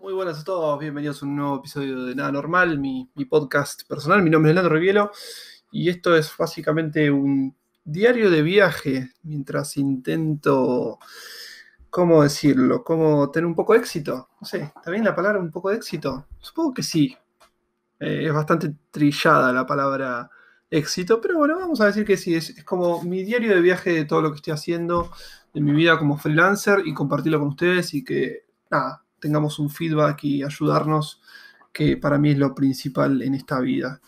Muy buenas a todos. Bienvenidos a un nuevo episodio de Nada Normal, mi, podcast personal. Mi nombre es Leonardo Rivielo y esto es básicamente un diario de viaje mientras intento, ¿cómo decirlo? ¿Cómo tener un poco de éxito? No sé, ¿está bien la palabra un poco de éxito? Supongo que sí. Eh, es bastante trillada la palabra éxito, pero bueno, vamos a decir que sí. Es, es como mi diario de viaje de todo lo que estoy haciendo en mi vida como freelancer y compartirlo con ustedes y que nada, tengamos un feedback y ayudarnos, que para mí es lo principal en esta vida.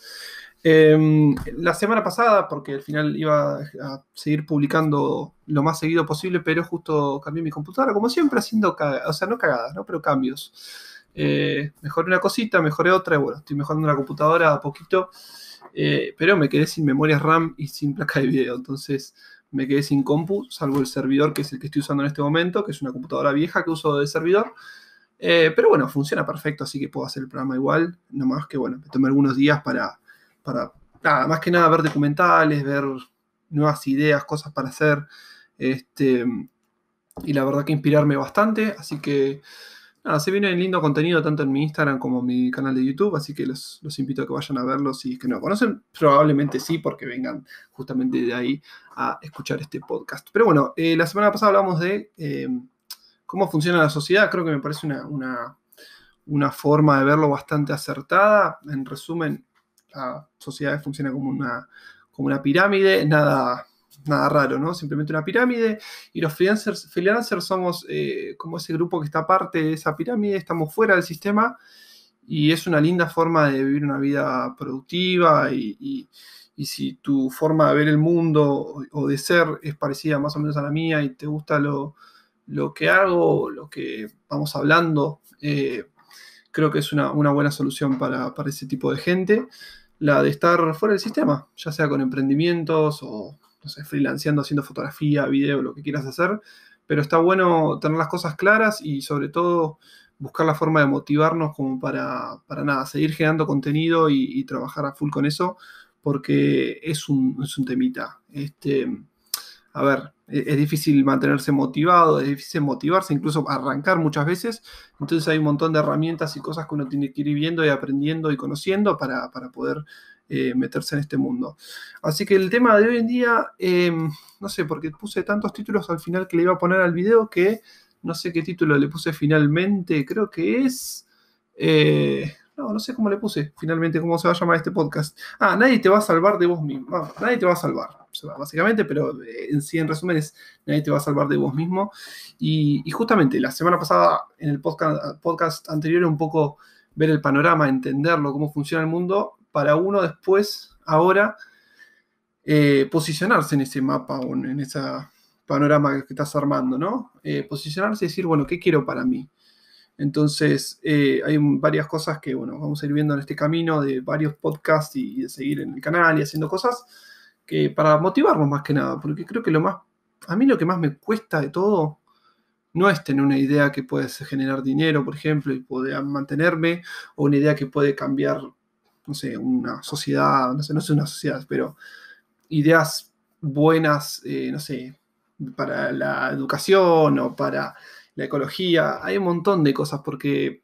Em, la semana pasada, porque al final iba a seguir publicando lo más seguido posible, pero justo cambié mi computadora, como siempre, haciendo cagadas, o sea, no cagadas, ¿no? Pero cambios. Eh, mejoré una cosita, mejoré otra, bueno, estoy mejorando la computadora a poquito, eh, pero me quedé sin memoria RAM y sin placa de video, entonces me quedé sin compu, salvo el servidor que es el que estoy usando en este momento, que es una computadora vieja que uso de servidor. Eh, pero bueno, funciona perfecto, así que puedo hacer el programa igual. Nomás que bueno, me tomé algunos días para, para nada, más que nada ver documentales, ver nuevas ideas, cosas para hacer. Este, y la verdad que inspirarme bastante. Así que nada, se viene lindo contenido tanto en mi Instagram como en mi canal de YouTube. Así que los, invito a que vayan a verlos si es que no lo conocen. Probablemente sí, porque vengan justamente de ahí a escuchar este podcast. Pero bueno, eh, la semana pasada hablamos de. Eh, cómo funciona la sociedad, creo que me parece una, forma de verlo bastante acertada. En resumen, la sociedad funciona como una, como una pirámide, nada, nada raro, ¿no? Simplemente una pirámide. Y los freelancers, freelancers somos eh, como ese grupo que está parte de esa pirámide, estamos fuera del sistema y es una linda forma de vivir una vida productiva y, si tu forma de ver el mundo o de ser es parecida más o menos a la mía y te gusta lo, lo que hago, lo que vamos hablando, eh, creo que es una, buena solución para, ese tipo de gente. La de estar fuera del sistema, ya sea con emprendimientos o, no sé, freelanceando, haciendo fotografía, video, lo que quieras hacer. Pero está bueno tener las cosas claras y sobre todo buscar la forma de motivarnos como para, para nada, seguir generando contenido y, trabajar a full con eso, porque es un, es un temita. Este, a ver, e-, es difícil mantenerse motivado, es difícil motivarse, incluso arrancar muchas veces. Entonces hay un montón de herramientas y cosas que uno tiene que ir viendo y aprendiendo y conociendo para, poder eh, meterse en este mundo. Así que el tema de hoy en día, em, no sé, porque puse tantos títulos al final que le iba a poner al video que no sé qué título le puse finalmente, creo que es... Eh, no, no sé cómo le puse finalmente, cómo se va a llamar este podcast. Ah, nadie te va a salvar de vos mismo. Ah, nadie te va a salvar, básicamente, pero eh, en sí, en resumen, es nadie te va a salvar de vos mismo. Y, justamente la semana pasada, en el podcast, podcast anterior, un poco ver el panorama, entenderlo, cómo funciona el mundo, para uno después, ahora, eh, posicionarse en ese mapa o en, ese panorama que estás armando, ¿no? Eh, posicionarse y decir, bueno, ¿qué quiero para mí? Entonces, eh, hay varias cosas que, bueno, vamos a ir viendo en este camino de varios podcasts y, de seguir en el canal y haciendo cosas que para motivarnos más que nada, porque creo que lo más, a mí lo que más me cuesta de todo no es tener una idea que puede generar dinero, por ejemplo, y poder mantenerme, o una idea que puede cambiar, no sé, una sociedad, no sé, no sé una sociedad, pero ideas buenas, eh, no sé, para la educación o para la ecología, hay un montón de cosas porque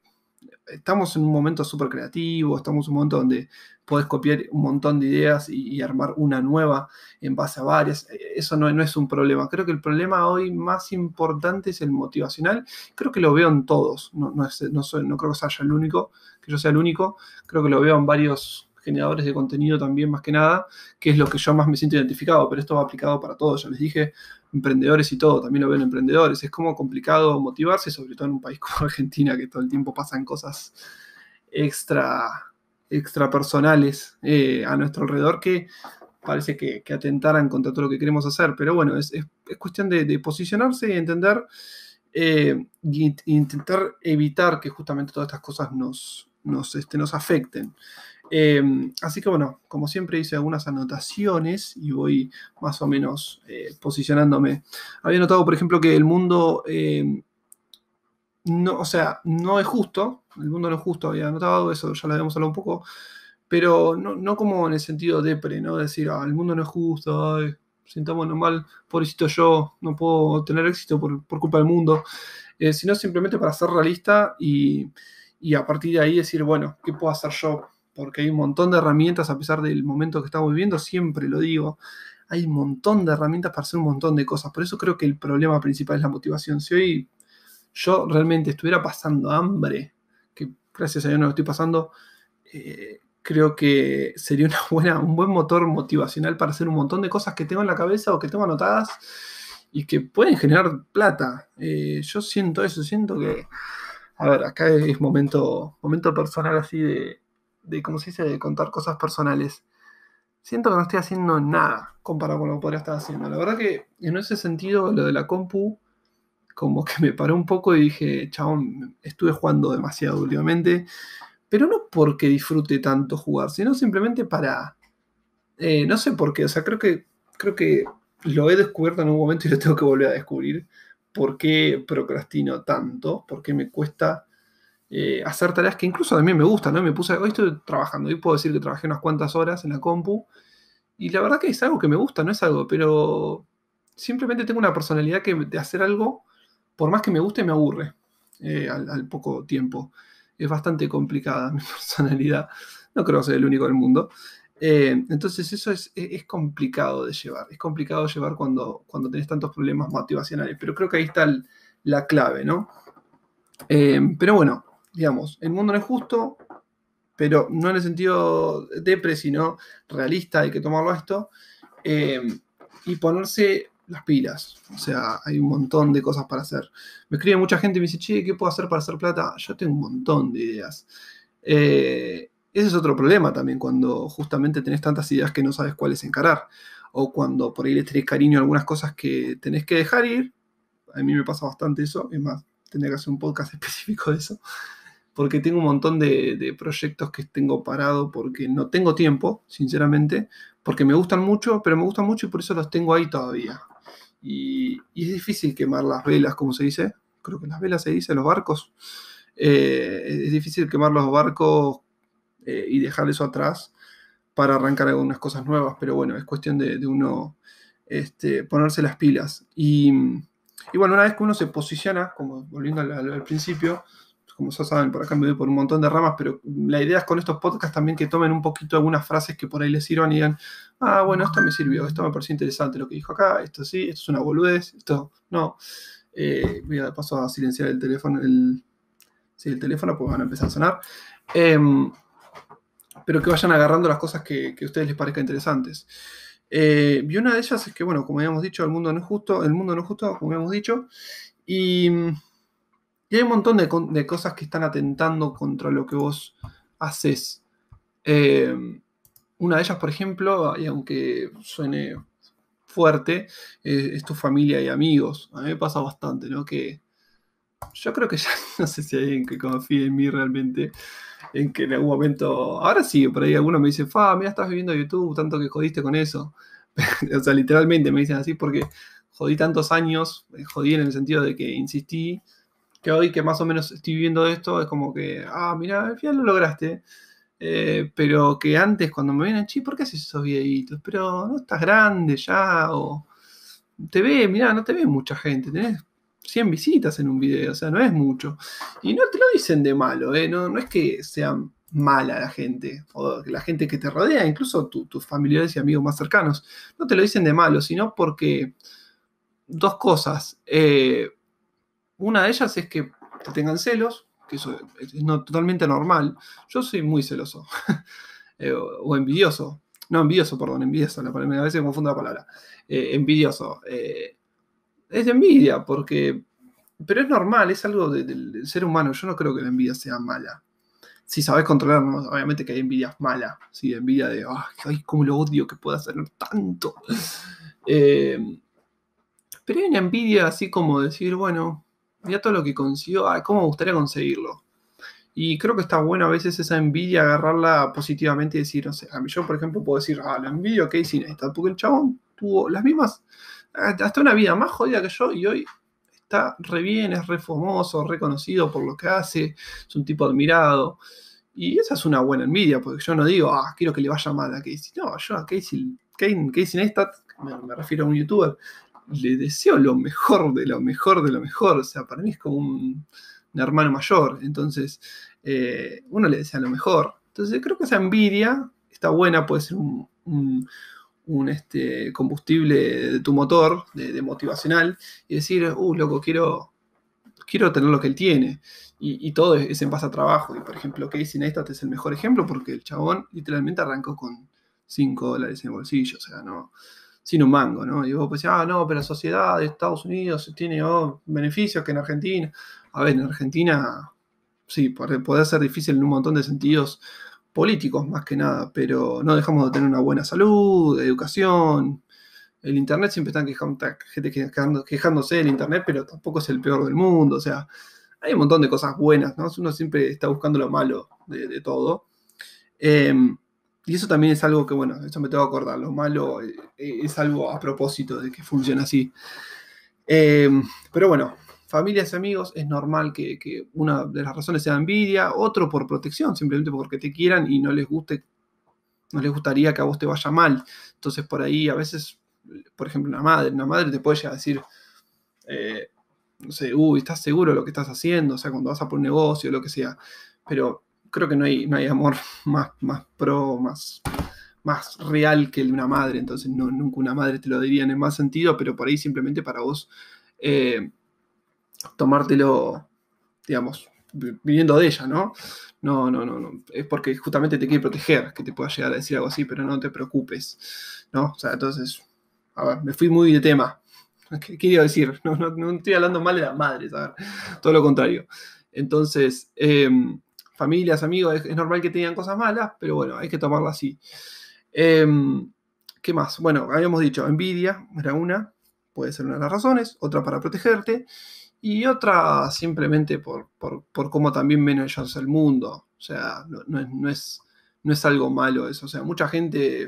estamos en un momento súper creativo, estamos en un momento donde podés copiar un montón de ideas y, armar una nueva en base a varias. Eh, eso no, no, es un problema. Creo que el problema hoy más importante es el motivacional. Creo que lo veo en todos. No, creo que sea el único, que yo sea el único. Creo que lo veo en varios generadores de contenido también, más que nada, que es lo que yo más me siento identificado, pero esto va aplicado para todos, ya les dije, emprendedores y todo, también lo ven emprendedores, es como complicado motivarse, sobre todo en un país como Argentina, que todo el tiempo pasan cosas extra, extra personales eh, a nuestro alrededor que parece que, atentaran contra todo lo que queremos hacer, pero bueno, es, cuestión de, posicionarse y entender. Eh, intentar evitar que justamente todas estas cosas nos, nos, este, nos afecten. Eh, así que bueno, como siempre hice algunas anotaciones y voy más o menos eh, posicionándome. Había notado, por ejemplo, que el mundo, eh, no, o sea, no es justo, el mundo no es justo, había notado eso, ya lo habíamos hablado un poco, pero no, como en el sentido depre, ¿no? Decir, ah, el mundo no es justo, ay, sintámonos mal, pobrecito yo, no puedo tener éxito por, culpa del mundo, sino simplemente para ser realista y, y a partir de ahí decir, bueno, ¿qué puedo hacer yo porque hay un montón de herramientas a pesar del momento que estamos viviendo, siempre lo digo, hay un montón de herramientas para hacer un montón de cosas, por eso creo que el problema principal es la motivación. Si hoy yo realmente estuviera pasando hambre, que gracias a Dios no lo estoy pasando, eh, creo que sería una buena, un buen motor motivacional para hacer un montón de cosas que tengo en la cabeza o que tengo anotadas y que pueden generar plata. Eh, yo siento eso, siento que... A ver, acá es momento, momento personal así de, de, ¿cómo se dice?, de contar cosas personales. Siento que no estoy haciendo nada comparado con lo que podría estar haciendo. La verdad que en ese sentido, lo de la compu, como que me paró un poco y dije, chabón, estuve jugando demasiado últimamente. Pero no porque disfrute tanto jugar, sino simplemente para. Eh, no sé por qué, o sea, creo que, creo que lo he descubierto en un momento y lo tengo que volver a descubrir. ¿Por qué procrastino tanto? ¿Por qué me cuesta eh, hacer tareas que incluso también me gusta ¿no? Me puse, hoy estoy trabajando, hoy puedo decir que trabajé unas cuantas horas en la compu y la verdad que es algo que me gusta, no es algo, pero simplemente tengo una personalidad que de hacer algo, por más que me guste, me aburre eh, al, poco tiempo. Es bastante complicada mi personalidad, no creo ser el único del mundo. Eh, entonces eso es, complicado de llevar, es complicado llevar cuando, cuando tenés tantos problemas motivacionales, pero creo que ahí está la clave, ¿no? pero bueno, digamos, el mundo no es justo, pero no en el sentido depre, sino realista, hay que tomarlo esto, eh, y ponerse las pilas. O sea, hay un montón de cosas para hacer. Me escribe mucha gente y me dice, che, ¿qué puedo hacer para hacer plata? Yo tengo un montón de ideas. Eh, ese es otro problema también, cuando justamente tenés tantas ideas que no sabes cuáles encarar. O cuando por ahí le cariño a algunas cosas que tenés que dejar ir. A mí me pasa bastante eso, es más, tendría que hacer un podcast específico de eso porque tengo un montón de, proyectos que tengo parado porque no tengo tiempo, sinceramente, porque me gustan mucho, pero me gustan mucho y por eso los tengo ahí todavía. Y, es difícil quemar las velas, como se dice, creo que las velas se dice, los barcos. Eh, es difícil quemar los barcos eh, y dejar eso atrás para arrancar algunas cosas nuevas, pero bueno, es cuestión de, uno este, ponerse las pilas. Y, bueno, una vez que uno se posiciona, como volviendo al principio, como ya saben, por acá me voy por un montón de ramas, pero la idea es con estos podcasts también que tomen un poquito algunas frases que por ahí les sirvan y digan, ah, bueno, esto me sirvió, esto me pareció interesante lo que dijo acá, esto sí, esto es una boludez, esto no. Eh, voy a paso a silenciar el teléfono, el, sí, el teléfono, pues van a empezar a sonar. Em, pero que vayan agarrando las cosas que, a ustedes les parezcan interesantes. Eh, y una de ellas es que, bueno, como habíamos dicho, el mundo no es justo, el mundo no es justo, como habíamos dicho, y y hay un montón de, cosas que están atentando contra lo que vos haces. Em, una de ellas, por ejemplo, y aunque suene fuerte, eh, es tu familia y amigos. A mí me pasa bastante, ¿no? Que yo creo que ya no sé si hay alguien que confíe en mí realmente, en que en algún momento, ahora sí, por ahí alguno me dice fa, mira, estás viviendo YouTube, tanto que jodiste con eso. o sea, literalmente me dicen así porque jodí tantos años, eh, jodí en el sentido de que insistí que hoy que más o menos estoy viendo esto, es como que, ah, mira, al final lo lograste. Eh, pero que antes cuando me vienen, chi ¿por qué haces esos videitos? Pero no estás grande ya, o te ve, mira no te ve mucha gente, tenés 100 visitas en un video, o sea, no es mucho. Y no te lo dicen de malo, eh, no, no es que sean mala la gente, o la gente que te rodea, incluso tus familiares y amigos más cercanos, no te lo dicen de malo, sino porque dos cosas, eh, una de ellas es que te tengan celos, que eso es no, totalmente normal. Yo soy muy celoso. Eh, o, envidioso. No, envidioso, perdón, envidioso. La, a veces confundo la palabra. Eh, envidioso. Eh, es de envidia, porque. Pero es normal, es algo del, ser humano. Yo no creo que la envidia sea mala. Si sabes controlar, obviamente que hay envidia mala. Sí, envidia de, ay! ay, cómo lo odio que pueda hacer tanto. pero hay una envidia así como decir, bueno, todo lo que consiguió, ay, cómo me gustaría conseguirlo. Y creo que está bueno a veces esa envidia agarrarla positivamente y decir, no sé, a mí yo por ejemplo puedo decir, ah, la envidio que hice esta, porque el chabón tuvo las mismas, hasta una vida más jodida que yo y hoy está re bien, es re famoso, reconocido por lo que hace, es un tipo admirado. Y esa es una buena envidia, porque yo no digo, ah, quiero que le vaya mal a Casey. No, yo a Casey, Casey Neistat, me, refiero a un youtuber, le deseo lo mejor de lo mejor de lo mejor. O sea, para mí es como un, hermano mayor. Entonces, eh, uno le desea lo mejor. Entonces, creo que esa envidia está buena, puede ser un, este, combustible de tu motor, de, motivacional, y decir, uh, loco, quiero, quiero tener lo que él tiene. Y, todo es, en base a trabajo. Y por ejemplo, Casey Neistat es el mejor ejemplo porque el chabón literalmente arrancó con 5 dólares en el bolsillo. O sea, no sin un mango, ¿no? Y vos decís, pues, ah, no, pero la sociedad de Estados Unidos tiene oh, beneficios que en Argentina. A ver, en Argentina, sí, puede ser difícil en un montón de sentidos políticos más que nada, pero no dejamos de tener una buena salud, educación. El Internet siempre están quejando, gente quejándose del Internet, pero tampoco es el peor del mundo. O sea, hay un montón de cosas buenas, ¿no? Uno siempre está buscando lo malo de, de todo. Eh, y eso también es algo que, bueno, eso me tengo que acordar. Lo malo eh, es algo a propósito de que funcione así. Em, pero bueno, familias y amigos, es normal que, una de las razones sea envidia, otro por protección, simplemente porque te quieran y no les guste, no les gustaría que a vos te vaya mal. Entonces, por ahí a veces, por ejemplo, una madre, una madre te puede llegar a decir, eh, no sé, uy, ¿estás seguro de lo que estás haciendo? O sea, cuando vas a por un negocio, lo que sea. Pero creo que no hay, no hay amor más, más pro, más, más real que el de una madre. Entonces, nunca una madre te lo diría en el más sentido, pero por ahí simplemente para vos eh, tomártelo, digamos, viviendo de ella, ¿no? No, no, no, no. Es porque justamente te quiere proteger que te pueda llegar a decir algo así, pero no te preocupes, ¿no? O sea, entonces, a ver, me fui muy de tema. ¿Qué quería decir? No, estoy hablando mal de las madres, a ver, todo lo contrario. Entonces, eh, familias, amigos, es, normal que tengan cosas malas, pero bueno, hay que tomarlas así. Em, ¿Qué más? Bueno, habíamos dicho, envidia era una, puede ser una de las razones, otra para protegerte y otra simplemente por, por, por cómo también ven el mundo. O sea, no, es, no, es, algo malo eso. O sea, mucha gente,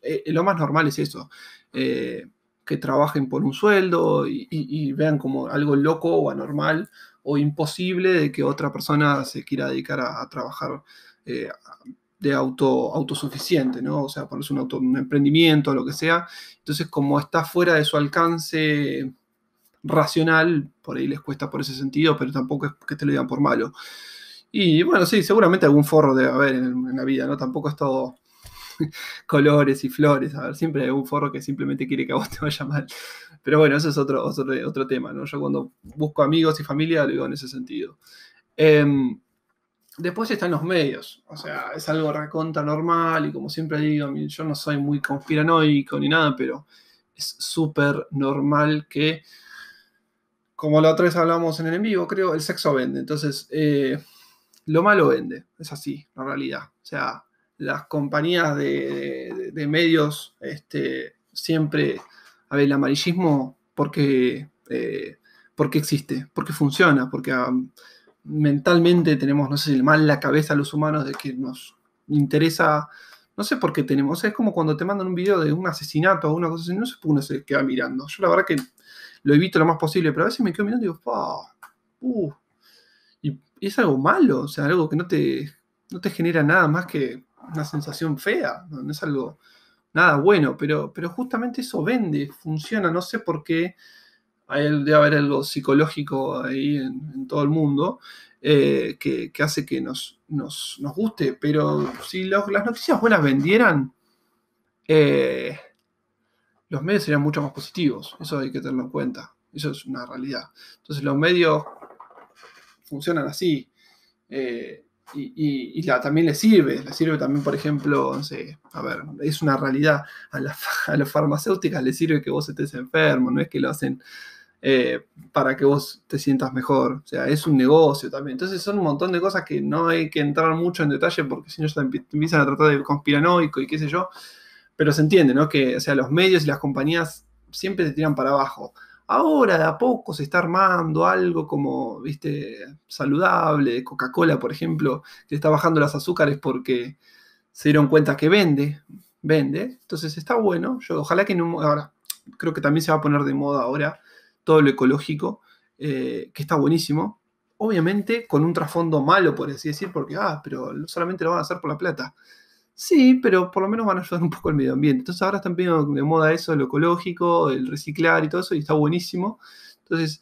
eh, eh, lo más normal es eso. Eh, que trabajen por un sueldo y, y vean como algo loco o anormal o imposible de que otra persona se quiera dedicar a, trabajar eh, de auto, autosuficiente, ¿no? O sea, ponerse un, auto, un emprendimiento, lo que sea. Entonces, como está fuera de su alcance racional, por ahí les cuesta por ese sentido, pero tampoco es que te lo digan por malo. Y bueno, sí, seguramente algún forro debe haber en, la vida, ¿no? Tampoco ha estado colores y flores. A ver, siempre hay un forro que simplemente quiere que a vos te vaya mal. Pero bueno, eso es otro, otro, tema, ¿no? Yo cuando busco amigos y familia lo digo en ese sentido. Em, después están los medios, o sea, es algo raconta normal y como siempre digo, yo no soy muy conspiranoico ni nada, pero es súper normal que, como la otra vez hablamos en el en vivo, creo, el sexo vende. Entonces, eh, lo malo vende, es así, la realidad. O sea, las compañías de, medios este, siempre, a ver, el amarillismo porque, eh, porque existe, porque funciona, porque ah, mentalmente tenemos, no sé, el mal en la cabeza los humanos de que nos interesa, no sé por qué tenemos, es como cuando te mandan un video de un asesinato o una cosa así, no sé por qué uno se queda mirando. Yo la verdad que lo evito lo más posible, pero a veces me quedo mirando y digo, oh, uh, y es algo malo, o sea, algo que no te, no te genera nada más que una ah, sensación fea, no es algo nada bueno, pero, pero justamente eso vende, funciona, no sé por qué, hay, debe haber algo psicológico ahí en, todo el mundo eh, que, hace que nos, guste, pero si las noticias buenas vendieran, eh, los medios serían mucho más positivos, eso hay que tenerlo en cuenta, eso es una realidad. Entonces los medios funcionan así. Eh, y, la, también le sirve, le sirve también, por ejemplo, no sé, a ver, es una realidad, a, la, las farmacéuticas le sirve que vos estés enfermo, no es que lo hacen eh, para que vos te sientas mejor, o sea, es un negocio también, entonces son un montón de cosas que no hay que entrar mucho en detalle porque si no ya empiezan a tratar de conspiranoico y qué sé yo, pero se entiende, ¿no? Que, o sea, los medios y las compañías siempre te tiran para abajo Ahora de a poco se está armando algo como, viste, saludable, Coca-Cola, por ejemplo, que está bajando las azúcares porque se dieron cuenta que vende, vende. Entonces está bueno, yo ojalá que en un, ahora creo que también se va a poner de moda ahora todo lo ecológico, eh, que está buenísimo. Obviamente con un trasfondo malo, por así decir, porque, ah, pero solamente lo van a hacer por la plata. Sí, pero por lo menos van a ayudar un poco al medio ambiente. Entonces ahora están pidiendo de moda eso, lo ecológico, el reciclar y todo eso, y está buenísimo. Entonces,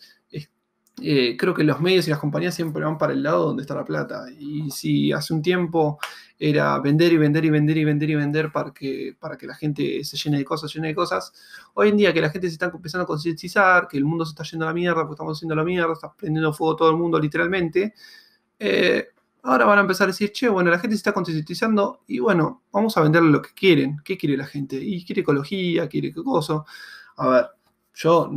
eh, creo que los medios y las compañías siempre van para el lado donde está la plata. Y si hace un tiempo era vender y vender y vender y vender y vender para que, para que la gente se llene de cosas, llene de cosas, hoy en día que la gente se está empezando a concientizar, que el mundo se está yendo a la mierda, porque estamos haciendo la mierda, está prendiendo fuego todo el mundo literalmente, eh, Ahora van a empezar a decir, che, bueno, la gente se está conscientizando y bueno, vamos a venderle lo que quieren. ¿Qué quiere la gente? Y quiere ecología, quiere qué cosa. A ver, yo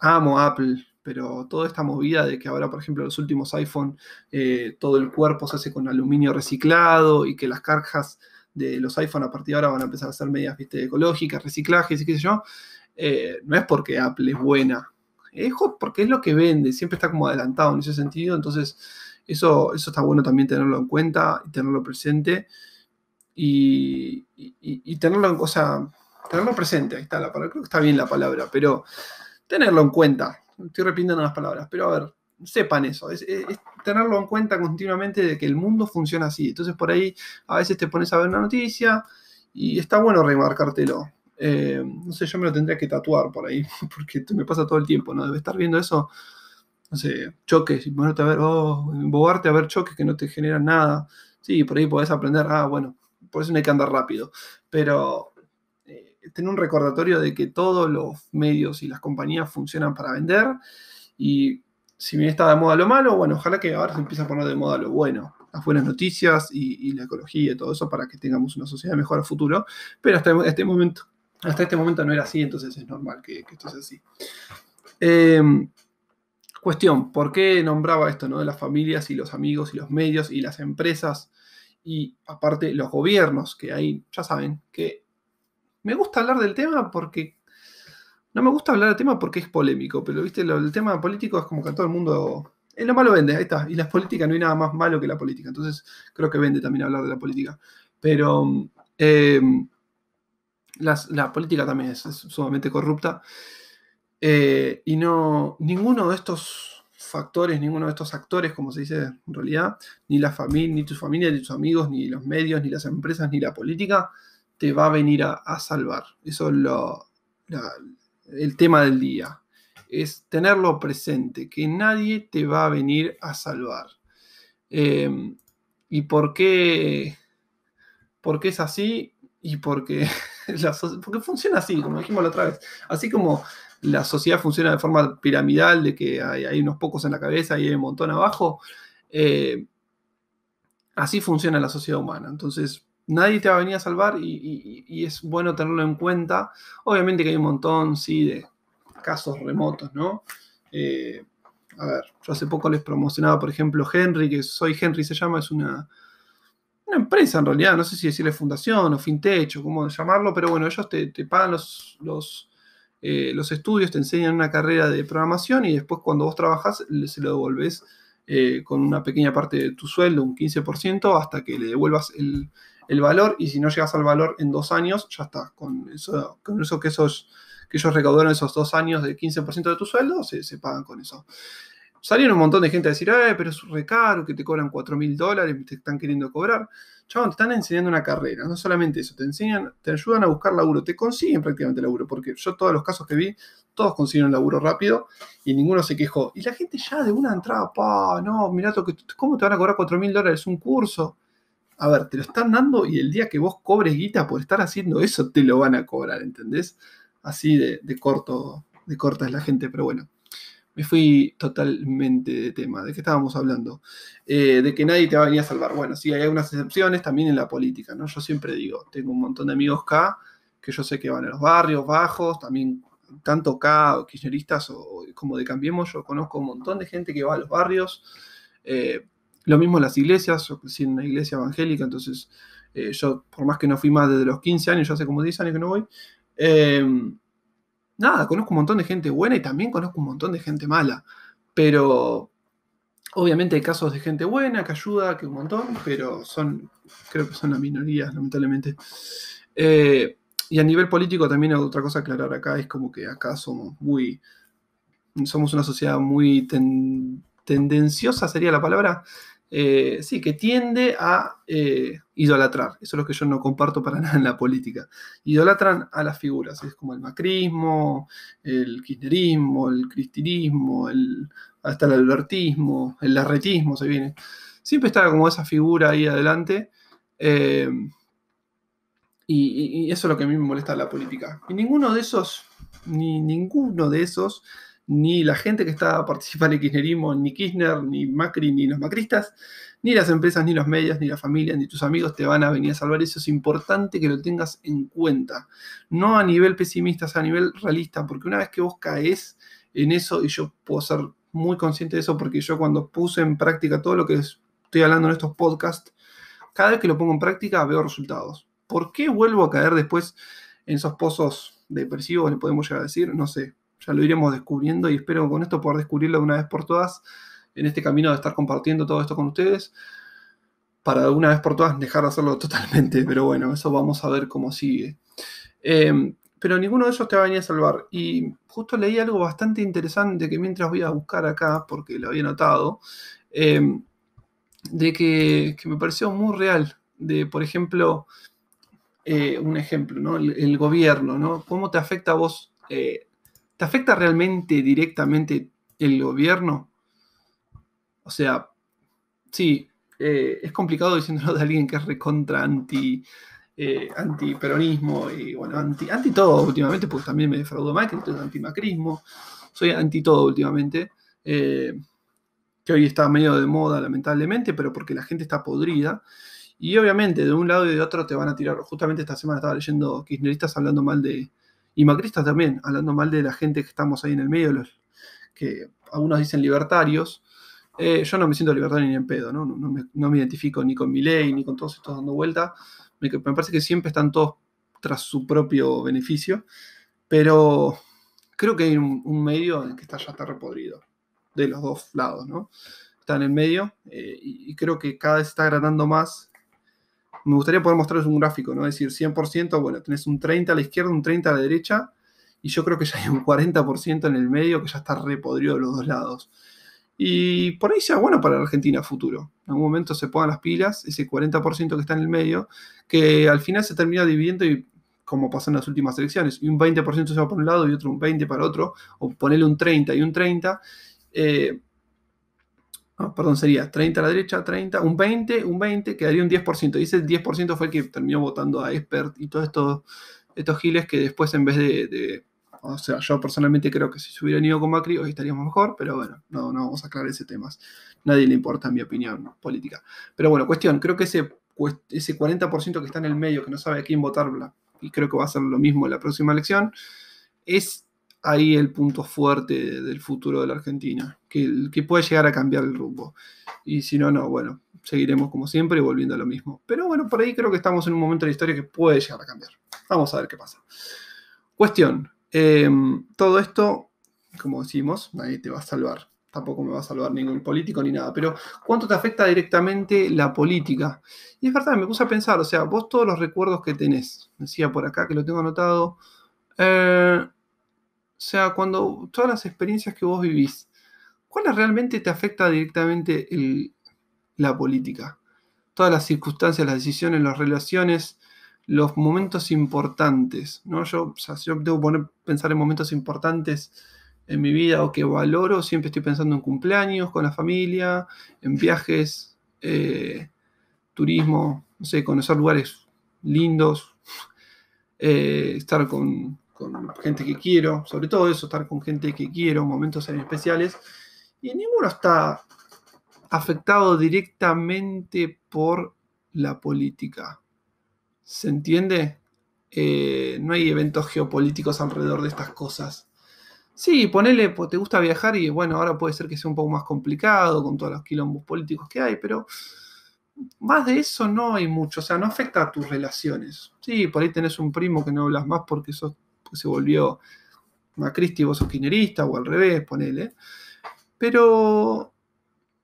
amo Apple, pero toda esta movida de que ahora, por ejemplo, los últimos iPhone, eh, todo el cuerpo se hace con aluminio reciclado y que las cajas de los iPhone a partir de ahora van a empezar a ser medidas ¿viste, ecológicas, reciclajes y qué sé yo, eh, no es porque Apple es buena, es porque es lo que vende, siempre está como adelantado en ese sentido, entonces eso, eso está bueno también tenerlo en cuenta y tenerlo presente. Y, tenerlo en o tenerlo presente, está la palabra, creo que está bien la palabra, pero tenerlo en cuenta. Estoy repitiendo las palabras, pero a ver, sepan eso, es, tenerlo en cuenta continuamente de que el mundo funciona así. Entonces por ahí a veces te pones a ver una noticia y está bueno remarcártelo. Eh, no sé, yo me lo tendría que tatuar por ahí, porque me pasa todo el tiempo, ¿no? Debe estar viendo eso no sé, choques y ponerte a ver, oh, embobarte a ver choques que no te generan nada. Sí, por ahí podés aprender, ah, bueno, por eso no hay que andar rápido. Pero eh, tener un recordatorio de que todos los medios y las compañías funcionan para vender y si bien está de moda lo malo, bueno, ojalá que ahora se empiece a poner de moda lo bueno, las buenas noticias y, la ecología y todo eso para que tengamos una sociedad mejor a futuro, pero hasta este momento, hasta este momento no era así, entonces es normal que, que esto sea así. Eh, Cuestión, ¿por qué nombraba esto ¿no? de las familias y los amigos y los medios y las empresas y aparte los gobiernos? Que ahí ya saben que me gusta hablar del tema porque... No me gusta hablar del tema porque es polémico, pero viste, el tema político es como que a todo el mundo... Es eh, lo malo vende, ahí está. Y las políticas no hay nada más malo que la política. Entonces creo que vende también hablar de la política. Pero eh, la política también es sumamente corrupta. Eh, y no, ninguno de estos factores, ninguno de estos actores, como se dice en realidad, ni la familia, ni tu familia, ni tus amigos, ni los medios, ni las empresas, ni la política, te va a venir a, salvar. Eso es lo, el tema del día. Es tenerlo presente, que nadie te va a venir a salvar. Em, ¿Y por qué, es así? Y porque, porque funciona así, como dijimos la otra vez. Así como la sociedad funciona de forma piramidal, de que hay, unos pocos en la cabeza y hay un montón abajo. Eh, así funciona la sociedad humana. Entonces, nadie te va a venir a salvar y, es bueno tenerlo en cuenta. Obviamente que hay un montón, sí, de casos remotos, ¿no? Eh, a ver, yo hace poco les promocionaba, por ejemplo, Henry, que Soy Henry se llama, es una, una empresa en realidad, no sé si decirle fundación o fintech o cómo llamarlo, pero bueno, ellos te, pagan los eh, los estudios te enseñan una carrera de programación y después cuando vos trabajas se lo devolvés eh, con una pequeña parte de tu sueldo, un 15%, hasta que le devuelvas el, valor y si no llegas al valor en dos años, ya está, con eso, con eso que, esos, que ellos recaudaron esos dos años de 15% de tu sueldo, se, pagan con eso. Salieron un montón de gente a decir, eh, pero es recaro, que te cobran 4.000 mil dólares, te están queriendo cobrar chabón, te están enseñando una carrera, no solamente eso, te enseñan, te ayudan a buscar laburo, te consiguen prácticamente laburo, porque yo todos los casos que vi, todos consiguieron laburo rápido y ninguno se quejó. Y la gente ya de una entrada, pa, no, mirá, ¿cómo te van a cobrar 4 mil dólares un curso? A ver, te lo están dando y el día que vos cobres guita por estar haciendo eso, te lo van a cobrar, ¿entendés? Así de, de corto, de corta es la gente, pero bueno me fui totalmente de tema. ¿De qué estábamos hablando? Eh, de que nadie te va a venir a salvar. Bueno, sí, hay algunas excepciones también en la política, ¿no? Yo siempre digo, tengo un montón de amigos acá, que yo sé que van a los barrios bajos, también tanto K o kirchneristas o, como de Cambiemos, yo conozco un montón de gente que va a los barrios. Eh, lo mismo en las iglesias, yo crecí en una iglesia evangélica, entonces eh, yo, por más que no fui más desde los 15 años, yo hace como 10 años que no voy, nada, conozco un montón de gente buena y también conozco un montón de gente mala. Pero obviamente hay casos de gente buena que ayuda, que un montón, pero son, creo que son las minorías, lamentablemente. Eh, y a nivel político también hay otra cosa aclarar acá, es como que acá somos muy, somos una sociedad muy tendenciosa, sería la palabra, eh, sí, que tiende a eh, idolatrar. Eso es lo que yo no comparto para nada en la política. Idolatran a las figuras, es como el macrismo, el kirchnerismo, el cristinismo, hasta el albertismo, el larretismo se viene. Siempre está como esa figura ahí adelante. Eh, y, eso es lo que a mí me molesta en la política. Y ninguno de esos, ni ninguno de esos ni la gente que está a participar en el kirchnerismo, ni Kirchner, ni Macri, ni los macristas, ni las empresas, ni los medios, ni la familia, ni tus amigos te van a venir a salvar. Eso es importante que lo tengas en cuenta. No a nivel pesimista, sino a nivel realista, porque una vez que vos caes en eso, y yo puedo ser muy consciente de eso, porque yo cuando puse en práctica todo lo que estoy hablando en estos podcasts, cada vez que lo pongo en práctica veo resultados. ¿Por qué vuelvo a caer después en esos pozos depresivos, le podemos llegar a decir? No sé, ya lo iremos descubriendo y espero con esto poder descubrirlo de una vez por todas en este camino de estar compartiendo todo esto con ustedes para de una vez por todas dejar de hacerlo totalmente, pero bueno, eso vamos a ver cómo sigue. Em, pero ninguno de ellos te va a venir a salvar. Y justo leí algo bastante interesante que mientras voy a buscar acá, porque lo había notado, em, de que, me pareció muy real, de por ejemplo, eh, un ejemplo, ¿no? El, gobierno, ¿no? ¿Cómo te afecta a vos eh, ¿Te afecta realmente directamente el gobierno? O sea, sí, eh, es complicado diciéndolo de alguien que es recontra anti, eh, anti peronismo y bueno, anti, anti todo últimamente, Pues también me defraudó Macri, estoy anti macrismo, soy anti todo últimamente, eh, que hoy está medio de moda lamentablemente, pero porque la gente está podrida. Y obviamente de un lado y de otro te van a tirar, justamente esta semana estaba leyendo kirchneristas hablando mal de, y macristas también, hablando mal de la gente que estamos ahí en el medio, los, que algunos dicen libertarios. Eh, yo no me siento libertario ni en pedo, ¿no? No, me, identifico ni con mi ley, ni con todos estos dando vuelta. Me, parece que siempre están todos tras su propio beneficio, pero creo que hay un, medio en el que está, ya está repodrido, de los dos lados, ¿no? en medio eh, y, creo que cada vez está agrandando más me gustaría poder mostrarles un gráfico, ¿no? Es decir, 100%, bueno, tenés un 30 a la izquierda, un 30 a la derecha, y yo creo que ya hay un 40% en el medio que ya está repodrido de los dos lados. Y por ahí sea bueno para la Argentina futuro. En algún momento se pongan las pilas, ese 40% que está en el medio, que al final se termina dividiendo y como pasó en las últimas elecciones, y un 20% se va por un lado y otro un 20% para otro, o ponerle un 30 y un 30, Ah, perdón, sería 30 a la derecha, 30, un 20, un 20, quedaría un 10%. Y ese 10% fue el que terminó votando a Expert y todos estos, estos giles que después en vez de, O sea, yo personalmente creo que si se hubieran ido con Macri hoy estaríamos mejor, pero bueno, no, no vamos a aclarar ese tema. Nadie le importa mi opinión política. Pero bueno, cuestión, creo que ese, ese 40% que está en el medio, que no sabe a quién votarla y creo que va a ser lo mismo en la próxima elección, es ahí el punto fuerte del futuro de la Argentina, que, puede llegar a cambiar el rumbo. Y si no, no, bueno, seguiremos como siempre volviendo a lo mismo. Pero bueno, por ahí creo que estamos en un momento de la historia que puede llegar a cambiar. Vamos a ver qué pasa. Cuestión, em, todo esto, como decimos, nadie te va a salvar. Tampoco me va a salvar ningún político ni nada. Pero ¿cuánto te afecta directamente la política? Y es verdad, me puse a pensar, o sea, vos todos los recuerdos que tenés, decía por acá que lo tengo anotado, eh, o sea, cuando todas las experiencias que vos vivís, ¿cuáles realmente te afecta directamente la política? Todas las circunstancias, las decisiones, las relaciones, los momentos importantes, ¿no? Yo, o sea, yo pensar en momentos importantes en mi vida o que valoro, siempre estoy pensando en cumpleaños con la familia, en viajes, eh, turismo, no sé, conocer lugares lindos, eh, estar con, con ah, gente que quiero, sobre todo eso, estar con gente que quiero, momentos en especiales, y ninguno está afectado directamente por la política. ¿Se entiende? Eh, no hay eventos geopolíticos alrededor de estas cosas. Sí, ponele, pues, te gusta viajar y bueno, ahora puede ser que sea un poco más complicado con todos los quilombos políticos que hay, pero más de eso no hay mucho, o sea, no afecta a tus relaciones. Sí, por ahí tenés un primo que no hablas más porque sos se volvió macristi, vos sos o al revés, ponele. Pero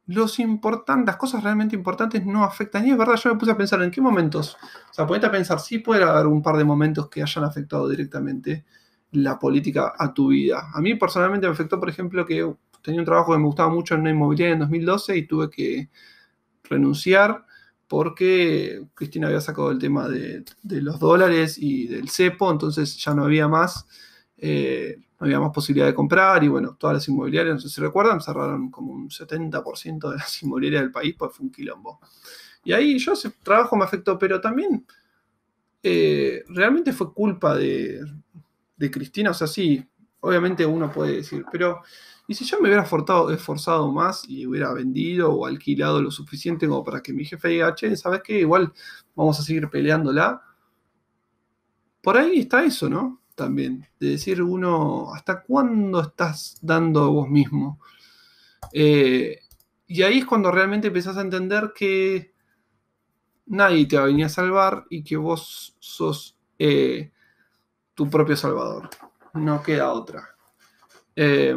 los importantes, las cosas realmente importantes no afectan. Y es verdad, yo me puse a pensar en qué momentos. O sea, ponete a pensar, sí puede haber un par de momentos que hayan afectado directamente la política a tu vida. A mí personalmente me afectó, por ejemplo, que tenía un trabajo que me gustaba mucho en una inmobiliaria en 2012 y tuve que renunciar porque Cristina había sacado el tema de, los dólares y del cepo, entonces ya no había más, eh, había más posibilidad de comprar y bueno, todas las inmobiliarias, no sé si recuerdan, cerraron como un 70% de las inmobiliarias del país, pues fue un quilombo. Y ahí yo ese trabajo me afectó, pero también eh, realmente fue culpa de Cristina, o sea, sí, obviamente uno puede decir, pero y si yo me hubiera esforzado, más y hubiera vendido o alquilado lo suficiente como para que mi jefe diga, che, ¿sabes qué? Igual vamos a seguir peleándola. Por ahí está eso, ¿no? También, de decir uno, ¿hasta cuándo estás dando vos mismo? Eh, y ahí es cuando realmente empezás a entender que nadie te va a venir a salvar y que vos sos eh, tu propio salvador. No queda otra. Eh,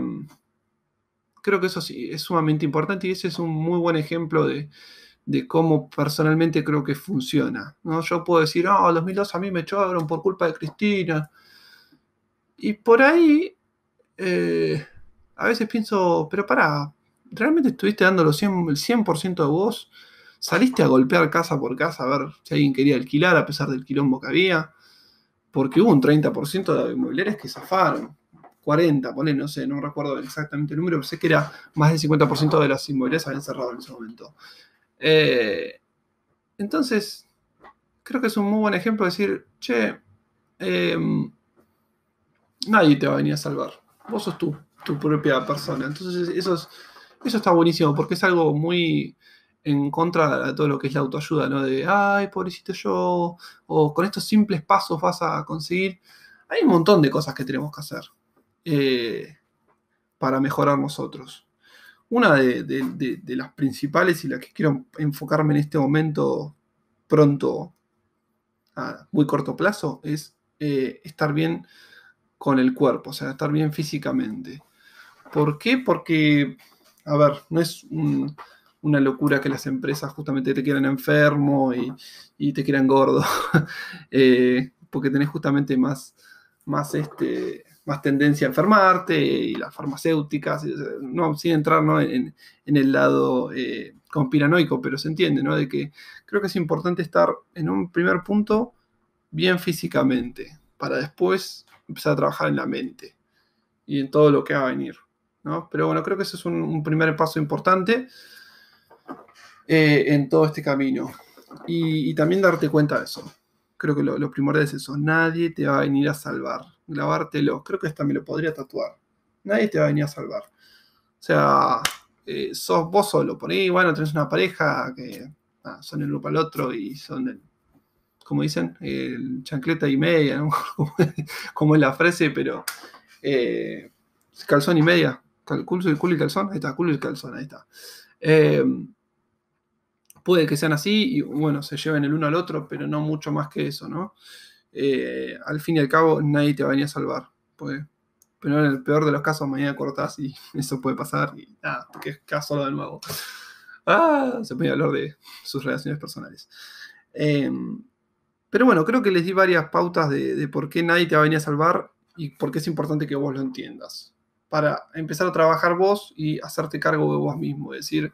creo que eso sí es sumamente importante y ese es un muy buen ejemplo de, cómo personalmente creo que funciona. ¿no? Yo puedo decir, oh, ah, 2002 a mí me echaron por culpa de Cristina. Y por ahí, eh, a veces pienso, pero para ¿realmente estuviste dando 100%, el 100 de vos? ¿Saliste a golpear casa por casa a ver si alguien quería alquilar a pesar del quilombo que había? Porque hubo un 30% de inmobiliarias que zafaron. 40, no sé, no recuerdo exactamente el número, pero sé que era más del 50% de las inmobiliarias habían cerrado en ese momento. Eh, entonces, creo que es un muy buen ejemplo decir, che, em, nadie te va a venir a salvar. Vos sos tú, tu propia persona. Entonces, eso, es, eso está buenísimo porque es algo muy en contra de todo lo que es la autoayuda, ¿no? De, ay, pobrecito yo, o con estos simples pasos vas a conseguir. Hay un montón de cosas que tenemos que hacer. Eh, para mejorar nosotros. Una de, las principales y la que quiero enfocarme en este momento pronto, a muy corto plazo, es eh, estar bien con el cuerpo, o sea, estar bien físicamente. ¿Por qué? Porque, a ver, no es una locura que las empresas justamente te quieran enfermo y, te quieran gordo, eh, porque tenés justamente más, más este, más tendencia a enfermarte y las farmacéuticas, no, sin entrar En, el lado eh, conspiranoico, pero se entiende, ¿no? De que creo que es importante estar en un primer punto bien físicamente, para después empezar a trabajar en la mente y en todo lo que va a venir, ¿no? Pero bueno, creo que ese es un, primer paso importante eh, en todo este camino. Y, también darte cuenta de eso. Creo que lo, lo primordial es eso, nadie te va a venir a salvar grabártelo, creo que hasta me lo podría tatuar. Nadie te va a venir a salvar. O sea, eh, sos vos solo. Por ahí, bueno, tenés una pareja que son el uno para el otro y son como dicen, el chancleta y media, como es la frase, pero eh, calzón y media, culo, culo y calzón, ahí está, culo y calzón, ahí está. Em, puede que sean así y bueno, se lleven el uno al otro, pero no mucho más que eso, ¿no? Eh, al fin y al cabo nadie te va a venir a salvar. Pues. pero en el peor de los casos mañana cortas y eso puede pasar y nada, porque es caso de nuevo. Ah, se puede hablar de sus relaciones personales. Em, pero bueno, creo que les di varias pautas de, por qué nadie te va a venir a salvar y por qué es importante que vos lo entiendas. Para empezar a trabajar vos y hacerte cargo de vos mismo. Es decir,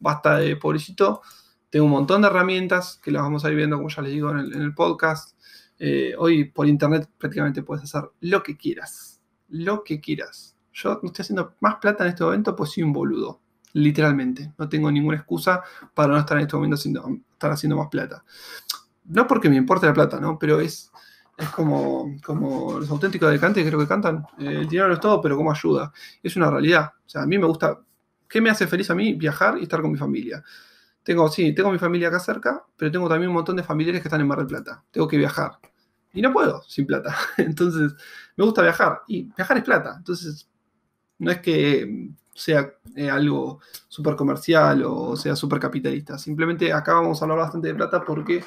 basta de pobrecito. Tengo un montón de herramientas que las vamos a ir viendo, como ya les digo, en el podcast eh, hoy por internet prácticamente puedes hacer lo que quieras. Lo que quieras. Yo no estoy haciendo más plata en este momento, pues soy un boludo. Literalmente. No tengo ninguna excusa para no estar en este momento haciendo, estar haciendo más plata. No porque me importe la plata, ¿no? Pero es, es como, como los auténticos de Cante, creo que cantan. Eh, el dinero es todo, pero como ayuda? Es una realidad. O sea, a mí me gusta. ¿Qué me hace feliz a mí? Viajar y estar con mi familia. Tengo, sí, tengo mi familia acá cerca, pero tengo también un montón de familiares que están en Mar del Plata. Tengo que viajar. Y no puedo sin plata. Entonces, me gusta viajar. Y viajar es plata. Entonces, no es que sea eh, algo súper comercial o sea súper capitalista. Simplemente acá vamos a hablar bastante de plata porque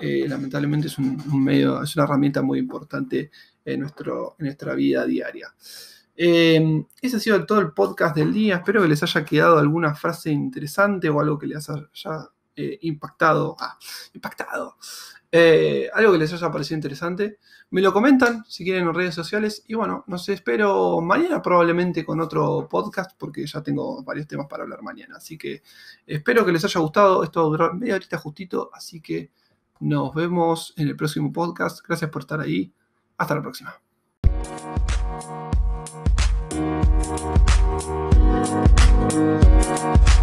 eh, lamentablemente es medio, es una herramienta muy importante en, nuestro, en nuestra vida diaria. Em, ese ha sido todo el podcast del día. Espero que les haya quedado alguna frase interesante o algo que les haya eh, impactado. Ah, impactado. Eh, algo que les haya parecido interesante. Me lo comentan si quieren en redes sociales. Y bueno, nos espero mañana probablemente con otro podcast porque ya tengo varios temas para hablar mañana. Así que espero que les haya gustado. Esto va a durar media horita justito. Así que nos vemos en el próximo podcast. Gracias por estar ahí. Hasta la próxima. Thank you.